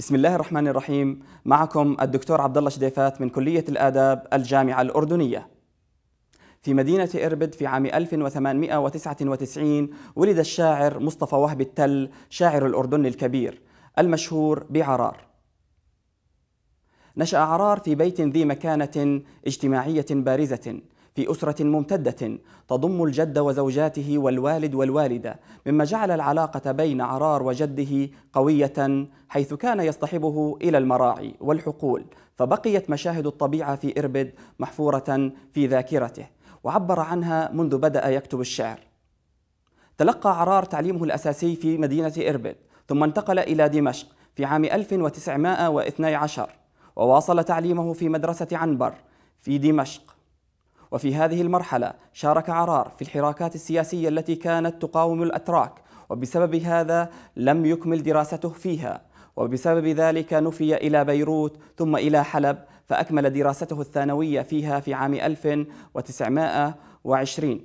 بسم الله الرحمن الرحيم معكم الدكتور عبد الله شديفات من كلية الآداب الجامعة الأردنية في مدينة إربد في عام 1899 ولد الشاعر مصطفى وهب التل شاعر الأردن الكبير المشهور بعرار نشأ عرار في بيت ذي مكانة اجتماعية بارزة في أسرة ممتدة تضم الجد وزوجاته والوالد والوالدة مما جعل العلاقة بين عرار وجده قوية حيث كان يصطحبه إلى المراعي والحقول فبقيت مشاهد الطبيعة في إربد محفورة في ذاكرته وعبر عنها منذ بدأ يكتب الشعر تلقى عرار تعليمه الأساسي في مدينة إربد ثم انتقل إلى دمشق في عام 1912 وواصل تعليمه في مدرسة عنبر في دمشق وفي هذه المرحلة شارك عرار في الحراكات السياسية التي كانت تقاوم الأتراك وبسبب هذا لم يكمل دراسته فيها وبسبب ذلك نفي إلى بيروت ثم إلى حلب فأكمل دراسته الثانوية فيها في عام 1920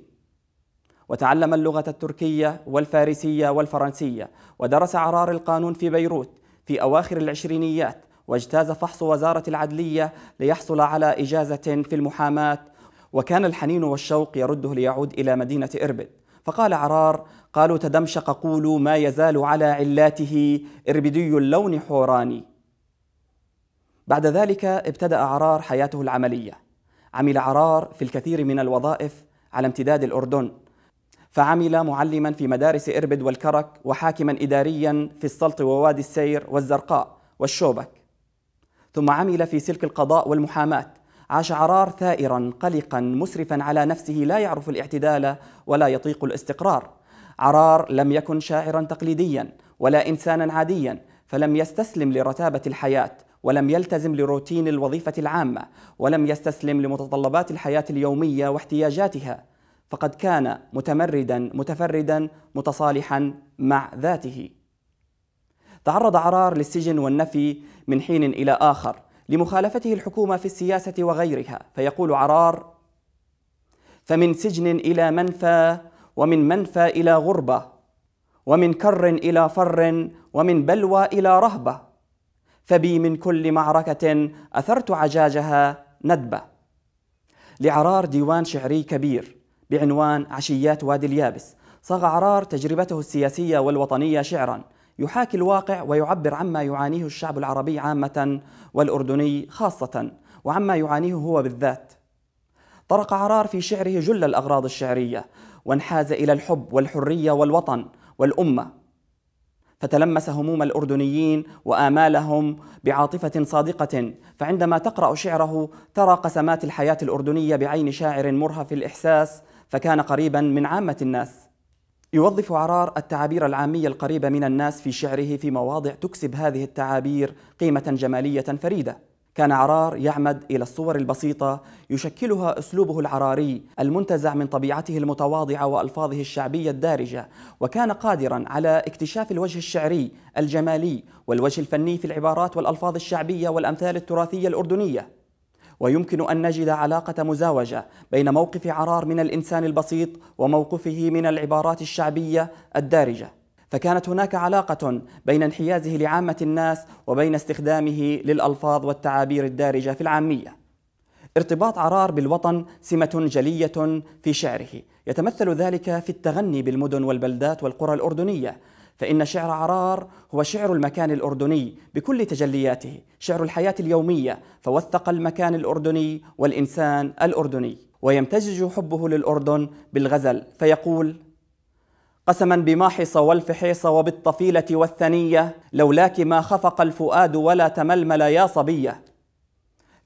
وتعلم اللغة التركية والفارسية والفرنسية ودرس عرار القانون في بيروت في أواخر العشرينيات واجتاز فحص وزارة العدلية ليحصل على إجازة في المحاماة وكان الحنين والشوق يرده ليعود إلى مدينة إربد فقال عرار قالوا تدمشق قولوا ما يزال على علاته إربدي اللون حوراني بعد ذلك ابتدأ عرار حياته العملية عمل عرار في الكثير من الوظائف على امتداد الأردن فعمل معلما في مدارس إربد والكرك وحاكما إداريا في السلط ووادي السير والزرقاء والشوبك ثم عمل في سلك القضاء والمحاماة عاش عرار ثائرا قلقا مسرفا على نفسه لا يعرف الاعتدال ولا يطيق الاستقرار عرار لم يكن شاعرا تقليديا ولا انسانا عاديا فلم يستسلم لرتابه الحياه ولم يلتزم لروتين الوظيفه العامه ولم يستسلم لمتطلبات الحياه اليوميه واحتياجاتها فقد كان متمردا متفردا متصالحا مع ذاته تعرض عرار للسجن والنفي من حين الى اخر لمخالفته الحكومة في السياسة وغيرها فيقول عرار فمن سجن إلى منفى ومن منفى إلى غربة ومن كر إلى فر ومن بلوى إلى رهبة فبي من كل معركة أثرت عجاجها ندبة لعرار ديوان شعري كبير بعنوان عشيات وادي اليابس صاغ عرار تجربته السياسية والوطنية شعرا يحاكي الواقع ويعبر عما يعانيه الشعب العربي عامة والأردني خاصة وعما يعانيه هو بالذات طرق عرار في شعره جل الأغراض الشعرية وانحاز إلى الحب والحرية والوطن والأمة فتلمس هموم الأردنيين وآمالهم بعاطفة صادقة فعندما تقرأ شعره ترى قسمات الحياة الأردنية بعين شاعر مرهف الإحساس فكان قريبا من عامة الناس يوظف عرار التعابير العامية القريبة من الناس في شعره في مواضع تكسب هذه التعابير قيمة جمالية فريدة. كان عرار يعمد إلى الصور البسيطة يشكلها أسلوبه العراري المنتزع من طبيعته المتواضعة وألفاظه الشعبية الدارجة، وكان قادرا على اكتشاف الوجه الشعري الجمالي والوجه الفني في العبارات والألفاظ الشعبية والأمثال التراثية الأردنية. ويمكن أن نجد علاقة مزاوجة بين موقف عرار من الإنسان البسيط وموقفه من العبارات الشعبية الدارجة فكانت هناك علاقة بين انحيازه لعامة الناس وبين استخدامه للألفاظ والتعابير الدارجة في العامية ارتباط عرار بالوطن سمة جلية في شعره، يتمثل ذلك في التغني بالمدن والبلدات والقرى الأردنية، فإن شعر عرار هو شعر المكان الأردني بكل تجلياته شعر الحياة اليومية فوثق المكان الأردني والإنسان الأردني ويمتزج حبه للأردن بالغزل فيقول قسما بماحص والفحيص وبالطفيلة والثنية لولاك ما خفق الفؤاد ولا تململ يا صبية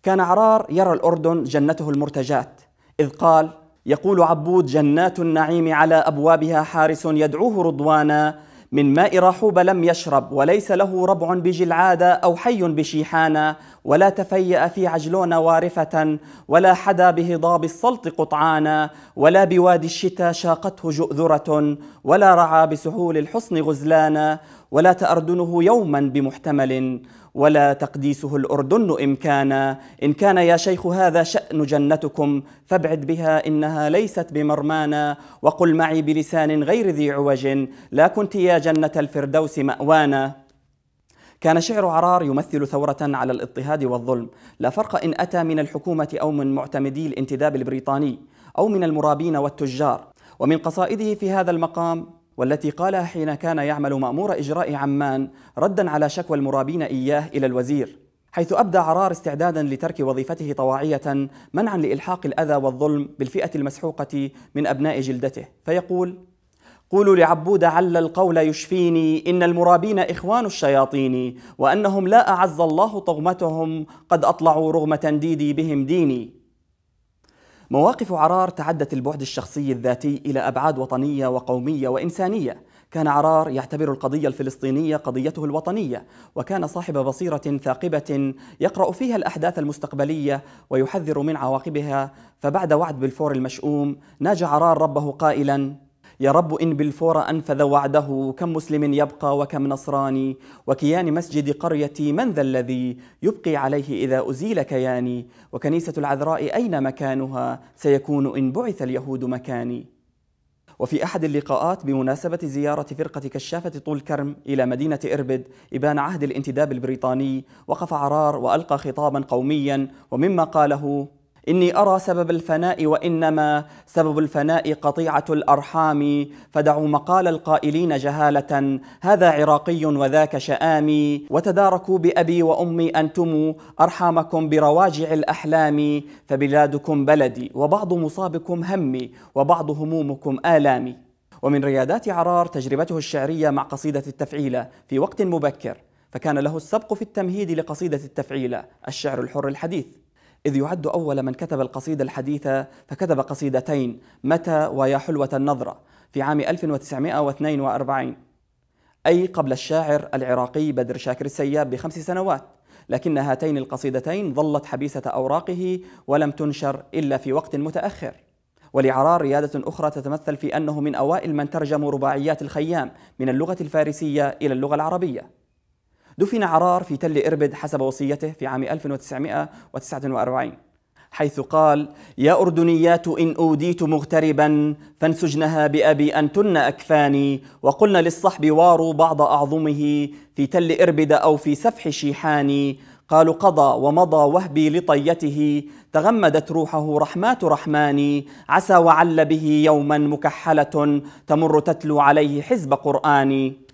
كان عرار يرى الأردن جنته المرتجات إذ قال يقول عبود جنات النعيم على أبوابها حارس يدعوه رضوانا من ماء رحوب لم يشرب وليس له ربع بجلعادة أو حي بشيحانة ولا تفيأ في عجلون وارفة ولا حدا بهضاب السلط قطعانا ولا بوادي الشتاء شاقته جؤذرة ولا رعى بسهول الحصن غزلانا ولا تأردنه يوما بمحتمل ولا تقديسه الأردن إمكانا إن كان يا شيخ هذا شأن جنتكم فابعد بها إنها ليست بمرمانا وقل معي بلسان غير ذي عوج لا كنت يا جنة الفردوس مأوانا كان شعر عرار يمثل ثورة على الاضطهاد والظلم، لا فرق إن أتى من الحكومة أو من معتمدي الانتداب البريطاني أو من المرابين والتجار، ومن قصائده في هذا المقام والتي قالها حين كان يعمل مأمور إجراء عمان ردا على شكوى المرابين إياه إلى الوزير حيث أبدى عرار استعدادا لترك وظيفته طواعية منعا لإلحاق الأذى والظلم بالفئة المسحوقة من أبناء جلدته فيقول قولوا لعبود عل القول يشفيني إن المرابين إخوان الشياطين وأنهم لا أعز الله طغمتهم قد أطلعوا رغم تنديدي بهم ديني مواقف عرار تعدت البعد الشخصي الذاتي إلى أبعاد وطنية وقومية وإنسانية كان عرار يعتبر القضية الفلسطينية قضيته الوطنية وكان صاحب بصيرة ثاقبة يقرأ فيها الأحداث المستقبلية ويحذر من عواقبها فبعد وعد بالفور المشؤوم ناجى عرار ربه قائلا يا رب إن بالفور أنفذ وعده كم مسلم يبقى وكم نصراني وكيان مسجد قريتي من ذا الذي يبقي عليه إذا أزيل كياني وكنيسة العذراء أين مكانها سيكون إن بعث اليهود مكاني وفي أحد اللقاءات بمناسبة زيارة فرقة كشافة طول كرم إلى مدينة إربد إبان عهد الانتداب البريطاني وقف عرار وألقى خطابا قوميا ومما قاله إني أرى سبب الفناء وإنما سبب الفناء قطيعة الأرحام فدعوا مقال القائلين جهالة هذا عراقي وذاك شآمي وتداركوا بأبي وأمي أنتم أرحامكم برواجع الأحلام فبلادكم بلدي وبعض مصابكم همي وبعض همومكم آلامي ومن ريادات عرار تجربته الشعرية مع قصيدة التفعيلة في وقت مبكر فكان له السبق في التمهيد لقصيدة التفعيلة الشعر الحر الحديث إذ يعد أول من كتب القصيدة الحديثة فكتب قصيدتين متى ويا حلوة النظرة في عام 1942 أي قبل الشاعر العراقي بدر شاكر السياب بخمس سنوات لكن هاتين القصيدتين ظلت حبيسة أوراقه ولم تنشر إلا في وقت متأخر ولعرار ريادة أخرى تتمثل في أنه من أوائل من ترجم رباعيات الخيام من اللغة الفارسية إلى اللغة العربية دفن عرار في تل إربد حسب وصيته في عام 1949 حيث قال يا أردنيات إن أوديت مغتربا فانسجنها بأبي أنتن أكفاني وقلنا للصحب واروا بعض أعظمه في تل إربد أو في سفح شيحاني قالوا قضى ومضى وهبي لطيته تغمدت روحه رحمات رحماني عسى وعل به يوما مكحلة تمر تتلو عليه حزب قرآني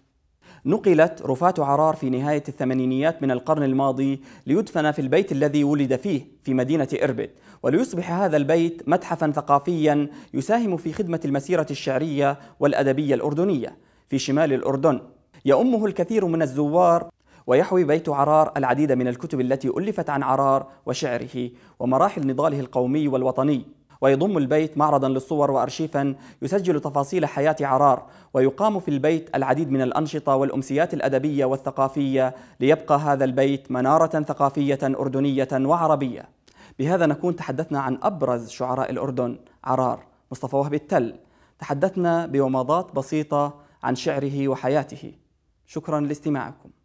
نقلت رفاة عرار في نهاية الثمانينيات من القرن الماضي ليدفن في البيت الذي ولد فيه في مدينة إربد وليصبح هذا البيت متحفا ثقافيا يساهم في خدمة المسيرة الشعرية والأدبية الأردنية في شمال الأردن يؤمه الكثير من الزوار ويحوي بيت عرار العديد من الكتب التي ألفت عن عرار وشعره ومراحل نضاله القومي والوطني ويضم البيت معرضا للصور وارشيفا يسجل تفاصيل حياه عرار ويقام في البيت العديد من الانشطه والامسيات الادبيه والثقافيه ليبقى هذا البيت مناره ثقافيه اردنيه وعربيه. بهذا نكون تحدثنا عن ابرز شعراء الاردن عرار مصطفى وهب التل. تحدثنا بومضات بسيطه عن شعره وحياته. شكرا لاستماعكم.